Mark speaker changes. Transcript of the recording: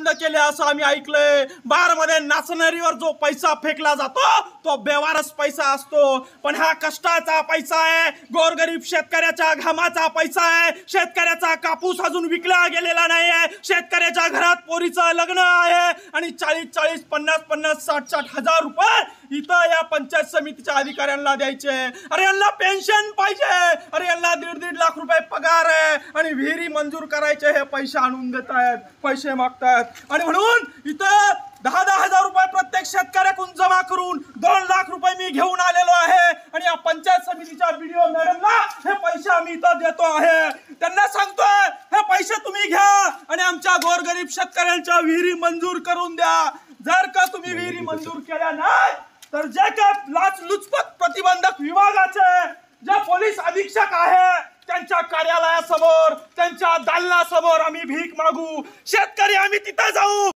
Speaker 1: बंद केले असं आम्ही ऐकलंय बारमध्ये नाचणारीवर जो पैसा फेकला जातो तो बेवारस पैसा असतो पण हा कष्टाचा पैसा आहे गोरगरीब शेतकऱ्याच्या घामाचा पैसा आहे शेतकऱ्याचा कापूस अजून विकला गेलेला नाहीये शेतकऱ्याच्या घरात पोरीचं लग्न आहे आणि चाळीस चाळीस पन्नास पन्नास साठ साठ हजार रुपये इथं या पंचायत समितीच्या अधिकाऱ्यांना द्यायचे अरे यांना पेन्शन पाहिजे अरे यांना दीड दीड पगार आहे आणि विहिरी मंजूर करायचे हे पैसे आणून देत आहेत पैसे मागतायत आणि म्हणून इथं दहा दहा हजार रुपये प्रत्येक शेतकऱ्याकडून जमा करून दोन लाख रुपये मी घेऊन आलेलो आहे आणि या पंचायत समितीच्या बीडीओ मॅडमला हे पैसे आम्ही इथं देतो आहे त्यांना सांगतोय हे पैसे तुम्ही घ्या आणि आमच्या गोरगरीब शेतकऱ्यांच्या विहिरी मंजूर करून द्या जर का तुम्ही विहिरी मंजूर केल्या नाही तर जे काय लाच लुचपत प्रतिबंधक विभागाचे जे पोलीस अधीक्षक आहे
Speaker 2: त्यांच्या कार्यालयासमोर त्यांच्या दालनासमोर आम्ही भीक मागू शेतकरी आम्ही तिथं जाऊ